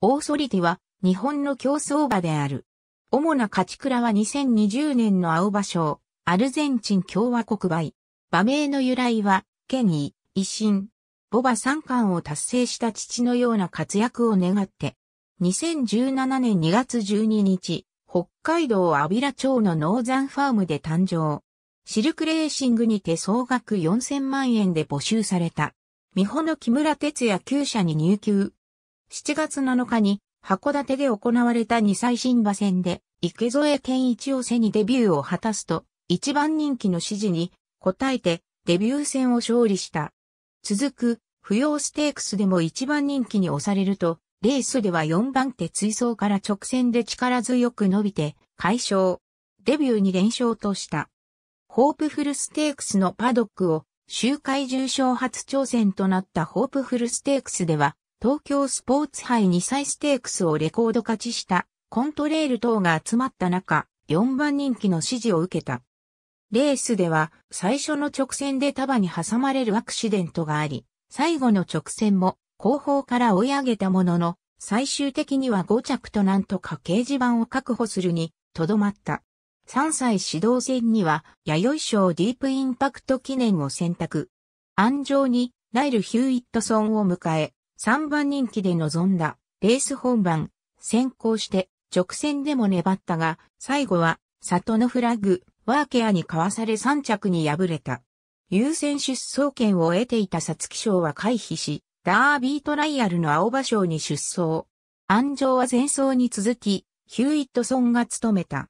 オーソリティは日本の競争馬である。主な勝ち倉は2020年の青馬賞、アルゼンチン共和国倍。馬名の由来は、ケニー、維新、ボバ三冠を達成した父のような活躍を願って、2017年2月12日、北海道阿平町のノーザンファームで誕生。シルクレーシングにて総額4000万円で募集された。美穂の木村哲也厩舎に入厩、7月7日に函館で行われた2歳新馬戦で池添健一を背にデビューを果たすと一番人気の指示に応えてデビュー戦を勝利した。続く不要ステークスでも一番人気に押されるとレースでは4番手追走から直線で力強く伸びて解消。デビューに連勝とした。ホープフルステークスのパドックを周回重賞初挑戦となったホープフルステークスでは東京スポーツ杯2歳ステークスをレコード勝ちしたコントレール等が集まった中、4番人気の支持を受けた。レースでは最初の直線で束に挟まれるアクシデントがあり、最後の直線も後方から追い上げたものの、最終的には5着となんとか掲示板を確保するに、とどまった。3歳指導戦には、弥生賞ディープインパクト記念を選択。安城に、ライル・ヒューイットソンを迎え、3番人気で臨んだレース本番、先行して直線でも粘ったが、最後は里のフラッグ、ワーケアにかわされ3着に敗れた。優先出走権を得ていた皐月賞は回避し、ダービートライアルの青葉賞に出走。安城は前走に続き、ヒューイットソンが務めた。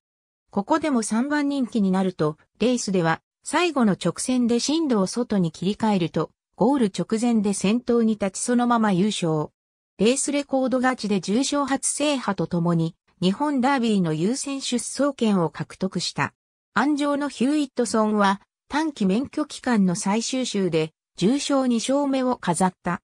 ここでも3番人気になると、レースでは最後の直線で進路を外に切り替えると、ゴール直前で先頭に立ちそのまま優勝。レースレコード勝ちで重賞初制覇とともに、日本ダービーの優先出走権を獲得した。安城のヒューイットソンは、短期免許期間の最終週で、重賞2勝目を飾った。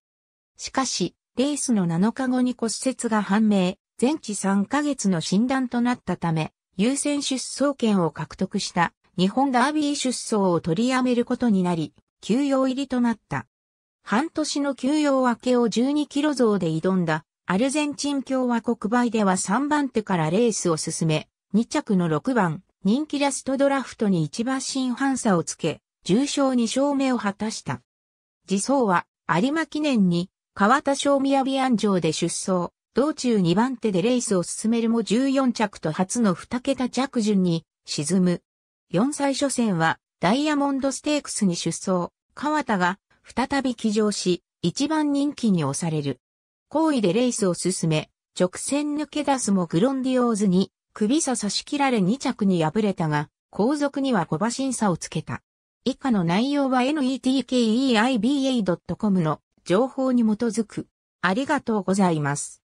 しかし、レースの7日後に骨折が判明、全治3ヶ月の診断となったため、優先出走権を獲得した日本ダービー出走を取りやめることになり、休養入りとなった。半年の休養明けを12キロ増で挑んだアルゼンチン共和国杯では3番手からレースを進め、2着の6番、人気ラストドラフトに一馬新反差をつけ、重賞2勝目を果たした。自走は有馬記念に川田賞宮ビ安城で出走、道中2番手でレースを進めるも14着と初の2桁着順に沈む。4歳初戦はダイヤモンドステークスに出走、川田が再び騎乗し、一番人気に押される。好意でレースを進め、直線抜け出すもグロンディオーズに、首差差し切られ2着に敗れたが、後続には小馬審査をつけた。以下の内容は netkeiba.com の情報に基づく。ありがとうございます。